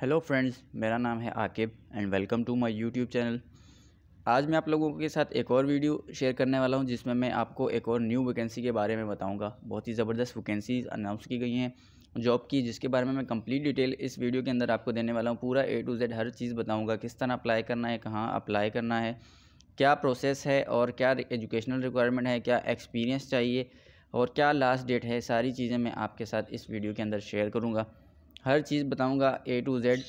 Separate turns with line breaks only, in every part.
hello friends मेरा नाम है Aqib and welcome to my YouTube channel आज मैं आप लोगों के साथ एक और वीडियो शेयर करने वाला हूं जिसमें मैं आपको एक और न्यू वैकेंसी के बारे में बताऊंगा बहुत ही ज़बरदस्त वैकेंसीज अनाउंस की गई हैं जॉब की जिसके बारे में मैं कंप्लीट डिटेल इस वीडियो के अंदर आपको देने वाला हूँ पूरा ए टू जेड हर चीज़ बताऊँगा किस तरह अप्लाई करना है कहाँ अप्लाई करना है क्या प्रोसेस है और क्या एजुकेशनल रिक्वायरमेंट है क्या एक्सपीरियंस चाहिए और क्या लास्ट डेट है सारी चीज़ें मैं आपके साथ इस वीडियो के अंदर शेयर करूँगा हर चीज़ बताऊँगा ए टू जेड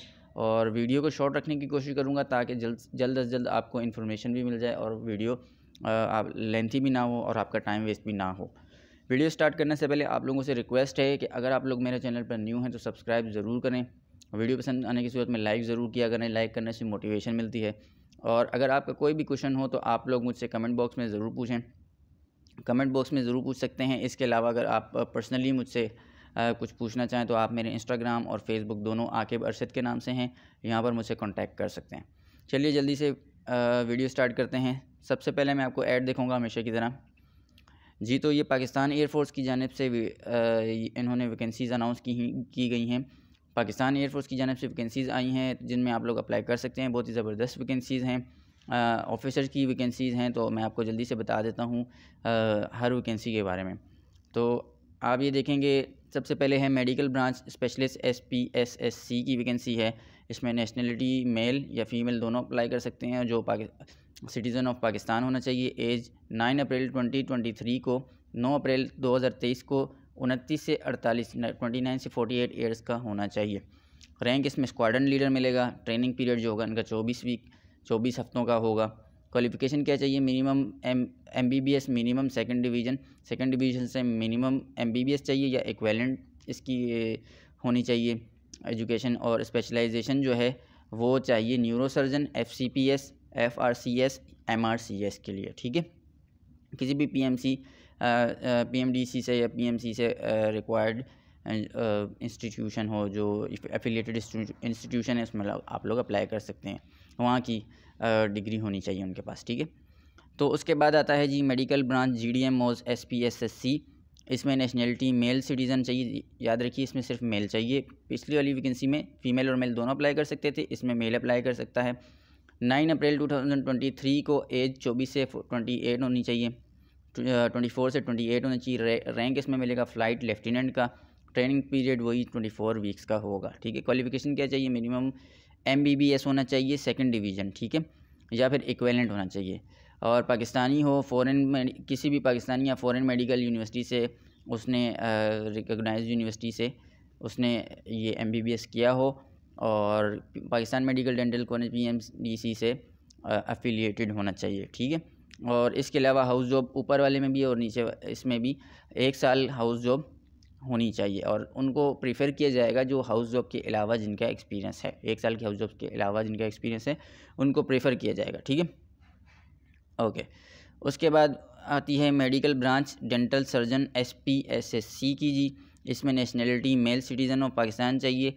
और वीडियो को शॉर्ट रखने की कोशिश करूँगा ताकि जल्द जल्द अज जल्द आपको इन्फॉर्मेशन भी मिल जाए और वीडियो आप लेंथी भी ना हो और आपका टाइम वेस्ट भी ना हो वीडियो स्टार्ट करने से पहले आप लोगों से रिक्वेस्ट है कि अगर आप लोग मेरे चैनल पर न्यू हैं तो सब्सक्राइब ज़रूर करें वीडियो पसंद आने की सूरत में लाइक ज़रूर किया करें लाइक करने से मोटिवेशन मिलती है और अगर आपका कोई भी क्वेश्चन हो तो आप लोग मुझसे कमेंट बॉक्स में ज़रूर पूछें कमेंट बॉक्स में ज़रूर पूछ सकते हैं इसके अलावा अगर आप पर्सनली मुझसे कुछ पूछना चाहें तो आप मेरे इंस्टाग्राम और फेसबुक दोनों आकेब अरशद के नाम से हैं यहाँ पर मुझसे कॉन्टैक्ट कर सकते हैं चलिए जल्दी से वीडियो स्टार्ट करते हैं सबसे पहले मैं आपको ऐड देखूँगा हमेशा की तरह जी तो ये पाकिस्तान एयरफोर्स की जानब से इन्होंने वैकेंसीज़ अनाउंस की की गई हैं पाकिस्तान एयरफोर्स की जानब से वैकेंसीज़ आई हैं जिनमें आप लोग अप्लाई कर सकते हैं बहुत ही ज़बरदस्त वैकेंसीज़ हैं ऑफिसर की वैकेंसीज़ हैं तो मैं आपको जल्दी से बता देता हूँ हर वैकेंसी के बारे में तो आप ये देखेंगे सबसे पहले है medical branch specialist S P S S C की वैकेंसी है इसमें नेशनलिटी मेल या फीमेल दोनों अप्लाई कर सकते हैं जो पाकि सिटीज़न ऑफ पाकिस्तान होना चाहिए age nine April twenty twenty three को नौ अप्रैल दो हज़ार तेईस को उनतीस से अड़तालीस ट्वेंटी नाइन से फोर्टी एट ईयर्स का होना चाहिए रैंक इसमें स्क्वाडन लीडर मिलेगा ट्रेनिंग पीरियड जो होगा इनका चौबीस वीक चौबीस हफ्तों का होगा क्वालिफिकेशन क्या चाहिए minimum M M B B S minimum second division second division से minimum M B B S चाहिए या इक्वेलेंट इसकी होनी चाहिए एजुकेशन और स्पेशलाइजेशन जो है वो चाहिए neurosurgeon F C P S F R C S M R C S के लिए ठीक है किसी भी P M C P M D C से या पी एम सी से रिक्वायर्ड इंस्टीट्यूशन हो जो एफिलेटेड इंस्टीट्यूशन है उसमें आप लोग अप्लाई कर सकते हैं वहाँ की डिग्री होनी चाहिए उनके पास ठीक है तो उसके बाद आता है जी medical branch G D M Os S P S S C इसमें नेशनलिटी मेल सिटीज़न चाहिए याद रखिए इसमें सिर्फ मेल चाहिए पिछली वाली वैकेंसी में फ़ीमेल और मेल दोनों अप्लाई कर सकते थे इसमें मेल अप्लाई कर सकता है nine April two thousand twenty three को एज चौबीस से ट्वेंटी एट होनी चाहिए ट्वेंटी फोर से ट्वेंटी एट होनी चाहिए रैंक इसमें मिलेगा फ़्लाइट लेफ्टिनेंट का ट्रेनिंग पीरियड वही ट्वेंटी फोर वीक्स का होगा ठीक है क्वालिफिकेशन क्या चाहिए minimum M B B S होना चाहिए सेकेंड डिवीज़न ठीक है या फिर इक्वेलेंट होना चाहिए और पाकिस्तानी हो फॉरेन किसी भी पाकिस्तानी या फॉरेन मेडिकल यूनिवर्सिटी से उसने रिकगनाइज uh, यूनिवर्सिटी से उसने ये एम बी बी एस किया हो और Pakistan medical dental college P M D C से अफिलिएटेड uh, होना चाहिए ठीक है और इसके अलावा हाउस जॉब ऊपर वाले में भी और नीचे इसमें भी एक साल हाउस जॉब होनी चाहिए और उनको प्रीफर किया जाएगा जो हाउस जॉब के अलावा जिनका एक्सपीरियंस है एक साल के हाउस जॉब के अलावा जिनका एक्सपीरियंस है उनको प्रेफर किया जाएगा ठीक है ओके उसके बाद आती है medical branch dental surgeon S P S S C की जी इसमें nationality male citizen of Pakistan चाहिए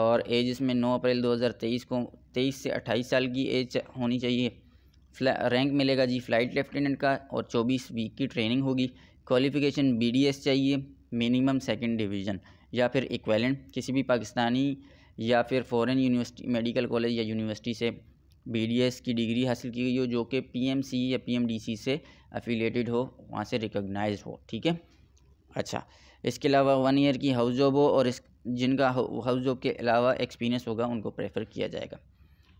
और एज इसमें 9 अप्रैल 2023 को 23 से 28 साल की एज होनी चाहिए रैंक मिलेगा जी फ़्लाइट लेफ्टिनेंट का और 24 वीक की ट्रेनिंग होगी क्वालिफ़िकेशन बी डी एस चाहिए मिनिमम सेकंड डिवीज़न या फिर इक्वेलेंट किसी भी पाकिस्तानी या फिर फॉरेन यूनिवर्सिटी मेडिकल कॉलेज या यूनिवर्सिटी से बीडीएस की डिग्री हासिल की गई हो जो कि पीएमसी या पीएमडीसी से अफिलेटेड हो वहाँ से रिकग्नाइज हो ठीक है अच्छा इसके अलावा वन ईयर की हाउस जॉब हो और इस जिनका हाउस जॉब के अलावा एक्सपीरियंस होगा उनको प्रेफर किया जाएगा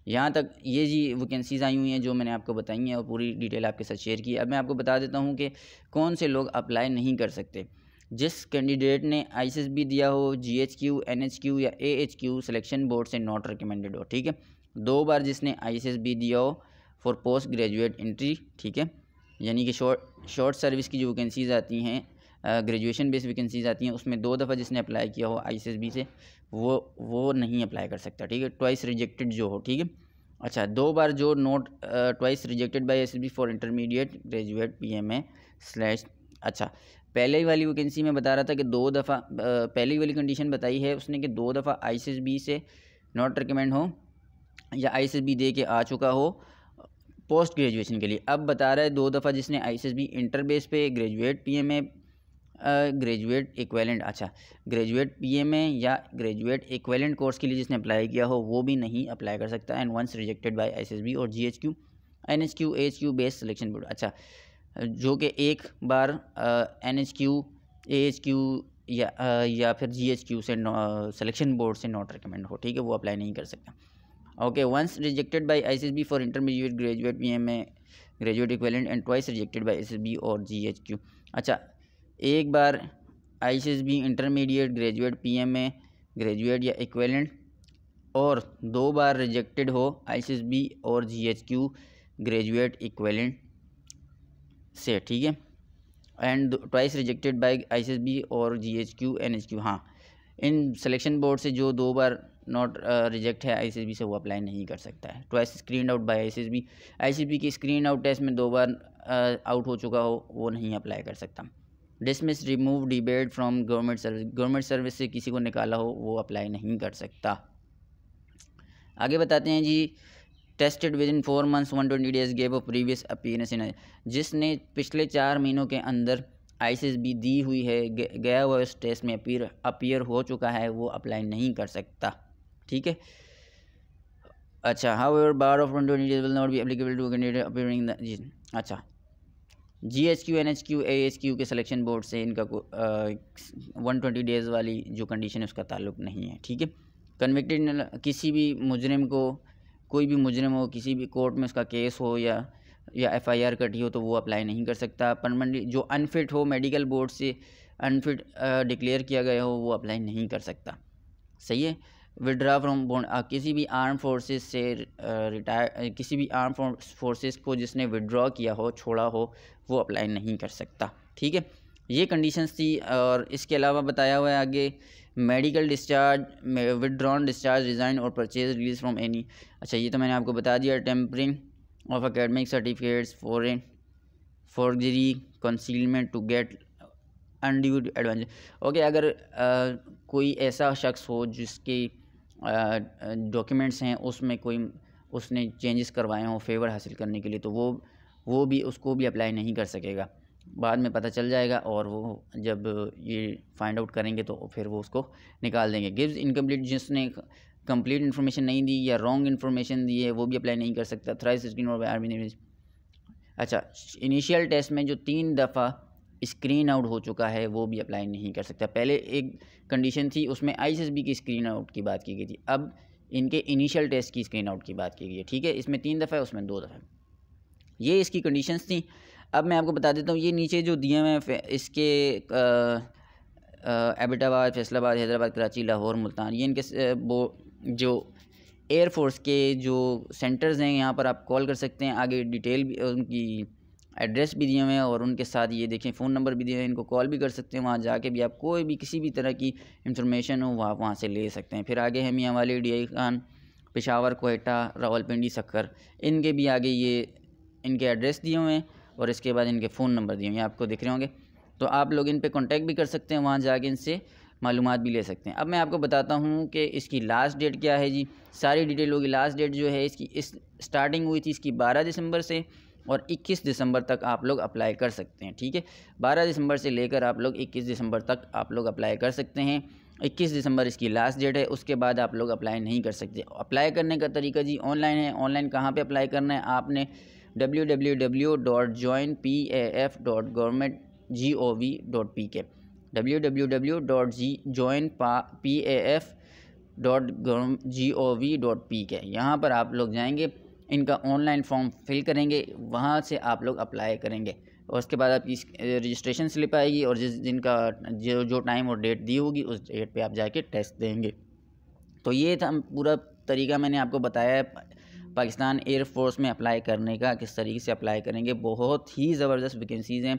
यहाँ तक ये जी वैकेंसीज आई हुई हैं जो मैंने आपको बताई हैं और पूरी डिटेल आपके साथ शेयर की अब मैं आपको बता देता हूँ कि कौन से लोग अप्लाई नहीं कर सकते जिस कैंडिडेट ने आई बी दिया हो G H Q N H Q या A H Q selection board से नॉट रिकमेंडेड हो ठीक है दो बार जिसने आई बी दिया हो फॉर पोस्ट ग्रेजुएट इंट्री ठीक है यानी कि शॉर्ट शॉर्ट सर्विस की जो वैकेंसीज़ आती हैं ग्रेजुएशन बेस्ड वैकेंसीज़ आती हैं उसमें दो दफ़ा जिसने अप्लाई किया हो आई से वो वो नहीं अप्लाई कर सकता ठीक है ट्वाइस रिजेक्टेड जो हो ठीक है अच्छा दो बार जो not twice rejected by S for intermediate graduate P M A slash अच्छा पहले वाली वैकेंसी में बता रहा था कि दो दफ़ा पहली वाली कंडीशन बताई है उसने कि दो दफ़ा आई से नॉट रिकमेंड हो या आई दे के आ चुका हो पोस्ट ग्रेजुएशन के लिए अब बता रहा है दो दफ़ा जिसने I S B inter base पे graduate P M A graduate equivalent अच्छा ग्रेजुएट पी एम ए या ग्रेजुएट इक्वेलेंट कोर्स के लिए जिसने अप्लाई किया हो वो भी नहीं अप्लाई कर सकता and once rejected by I और G H Q N H Q H Q based selection board अच्छा जो कि एक बार N H Q A H Q या आ, या फिर जी एच क्यू से सिलेक्शन बोर्ड से नॉट रिकमेंड हो ठीक है वो अप्लाई नहीं कर सकता okay once rejected by I S B for intermediate graduate B M A graduate equivalent and twice rejected by S S B और जी एच क्यू अच्छा एक बार I C S B intermediate graduate P M A graduate या equivalent और दो बार rejected हो आई C S B और G H Q graduate equivalent से ठीक है and twice rejected by I C S B और G H Q N H Q हाँ इन सिलेक्शन बोर्ड से जो दो बार नॉट रिजेक्ट uh, है बी से वो अप्लाई नहीं कर सकता है twice screen out by I C I C B की स्क्रीन आउट टेस्ट में दो बार आउट uh, हो चुका हो वो नहीं अप्लाई कर सकता dismiss remove debarred from government service government service से किसी को निकाला हो वो अप्लाई नहीं कर सकता आगे बताते हैं जी tested within four months one twenty days gave a previous appearance in जिसने पिछले चार महीनों के अंदर आइसिस भी दी हुई है गया हुआ इस टेस्ट में अपीयर अपीयर हो चुका है वो अप्लाई नहीं कर सकता ठीक है अच्छा however bar of one twenty days will not be applicable to candidate appearing जी अच्छा G H Q N H Q A H Q के सिलेक्शन बोर्ड से इनका वन ट्वेंटी डेज़ वाली जो कंडीशन है उसका ताल्लुक नहीं है ठीक है कन्विक्टेड किसी भी मुजरिम को कोई भी मुजरम हो किसी भी कोर्ट में उसका केस हो या या एफ आई आर कटी हो तो वो अप्लाई नहीं कर सकता परमानेंटली जो अनफिट हो मेडिकल बोर्ड से अनफिट डिक्लेयर किया गया हो वो अप्लाई नहीं कर सकता सही है विड्रा फ्रॉम बॉन्ड किसी भी आर्म फोर्सेस से रिटायर किसी भी आर्म फोर्सेस को जिसने विड्रॉ किया हो छोड़ा हो वो अप्लाई नहीं कर सकता ठीक है ये कंडीशंस थी और इसके अलावा बताया हुआ है आगे medical discharge withdrawn discharge resign और परचेज रिलीज फ्रॉम एनी अच्छा ये तो मैंने आपको बता दिया tampering of academic certificates foreign forgery concealment to get undue advantage okay अगर आ, कोई ऐसा शख्स हो जिसके डॉक्यूमेंट्स हैं उसमें कोई उसने चेंजेस करवाए हों फेवर हासिल करने के लिए तो वो वो भी उसको भी अप्लाई नहीं कर सकेगा बाद में पता चल जाएगा और वो जब ये फाइंड आउट करेंगे तो फिर वो उसको निकाल देंगे गिव्स इनकम्प्लीट जिसने कंप्लीट इन्फॉर्मेशन नहीं दी या रॉन्ग इन्फॉर्मेशन दी है वो भी अप्लाई नहीं कर सकता थ्राइस स्क्रीन और आर्मी अच्छा इनिशियल टेस्ट में जो तीन दफ़ा स्क्रीन आउट हो चुका है वो भी अप्लाई नहीं कर सकता पहले एक कंडीशन थी उसमें आईएसएसबी की स्क्रीन आउट की बात की गई थी अब इनके इनिशियल टेस्ट की स्क्रीन आउट की बात की गई है ठीक है इसमें तीन दफ़ा है उसमें दो दफ़ा ये इसकी कंडीशंस थी अब मैं आपको बता देता हूँ ये नीचे जो दिए हुए हैं इसके एबिटाबाद फैसलाबाद हैदराबाद कराची लाहौर मुल्तान ये इनके वो जो एयरफोर्स के जो सेंटर्स हैं यहाँ पर आप कॉल कर सकते हैं आगे डिटेल भी उनकी एड्रेस भी दिए हुए हैं और उनके साथ ये देखें फ़ोन नंबर भी दिए हुए हैं इनको कॉल भी कर सकते हैं वहाँ जाके भी आप कोई भी किसी भी तरह की इंफॉर्मेशन हो वहाँ वहाँ से ले सकते हैं फिर आगे हैं Mianwali D I Khan Peshawar Quetta Rawalpindi Sukkur इनके भी आगे ये इनके एड्रेस दिए हुए हैं और इसके बाद इनके फ़ोन नंबर दिए हुए आपको दिख रहे होंगे तो आप लोग इन पर कॉन्टैक्ट भी कर सकते हैं वहाँ जाके इनसे मालूम भी ले सकते हैं अब मैं आपको बताता हूँ कि इसकी लास्ट डेट क्या है जी सारी डिटेल होगी लास्ट डेट जो है इसकी इस स्टार्टिंग हुई थी इसकी बारह दिसंबर से और 21 दिसंबर तक आप लोग अप्लाई कर सकते हैं ठीक है 12 दिसंबर से लेकर आप लोग 21 दिसंबर तक आप लोग अप्लाई कर सकते हैं 21 दिसंबर इसकी लास्ट डेट है उसके बाद आप लोग अप्लाई नहीं कर सकते अप्लाई करने का तरीका जी ऑनलाइन है ऑनलाइन कहाँ पे अप्लाई करना है आपने W W W dot join P A F dot government G O V dot P K W W W dot G join पा P A F dot G O V dot P K यहाँ पर आप लोग जाएंगे इनका online form fill करेंगे वहाँ से आप लोग अप्लाई करेंगे और उसके बाद आपकी रजिस्ट्रेशन स्लिप आएगी और जिस दिन का जो जो टाइम और डेट दी होगी उस डेट पे आप जाके टेस्ट देंगे तो ये था पूरा तरीका मैंने आपको बताया है पाकिस्तान एयरफोर्स में अप्लाई करने का किस तरीके से अप्लाई करेंगे बहुत ही ज़बरदस्त वैकेंसीज़ हैं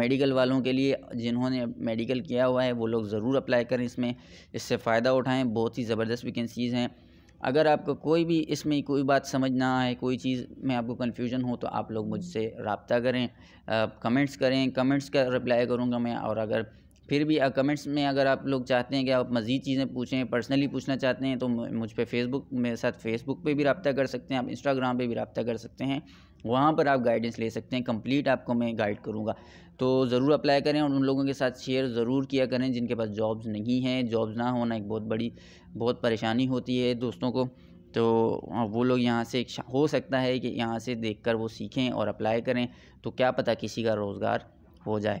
मेडिकल वालों के लिए जिन्होंने मेडिकल किया हुआ है वो लोग ज़रूर अप्लाई करें इसमें इससे फ़ायदा उठाएं बहुत ही ज़बरदस्त वैकेंसीज़ हैं अगर आपको कोई भी इसमें कोई बात समझ ना आए कोई चीज़ में आपको कन्फ्यूजन हो तो आप लोग मुझसे रबता करें आ, कमेंट्स करें कमेंट्स का कर रिप्लाई करूँगा मैं और अगर फिर भी कमेंट्स में अगर आप लोग चाहते हैं कि आप मज़ीद चीज़ें पूछें पर्सनली पूछना चाहते हैं तो मुझ पर फेसबुक मेरे साथ फेसबुक पर भी रबता कर सकते हैं आप इंस्टाग्राम पर भी रबता कर सकते हैं वहाँ पर आप गाइडेंस ले सकते हैं कंप्लीट आपको मैं गाइड करूँगा तो ज़रूर अप्लाई करें और उन लोगों के साथ शेयर ज़रूर किया करें जिनके पास जॉब्स नहीं हैं जॉब्स ना होना एक बहुत बड़ी बहुत परेशानी होती है दोस्तों को तो वो लोग यहाँ से हो सकता है कि यहाँ से देखकर वो सीखें और अप्लाई करें तो क्या पता किसी का रोज़गार हो जाए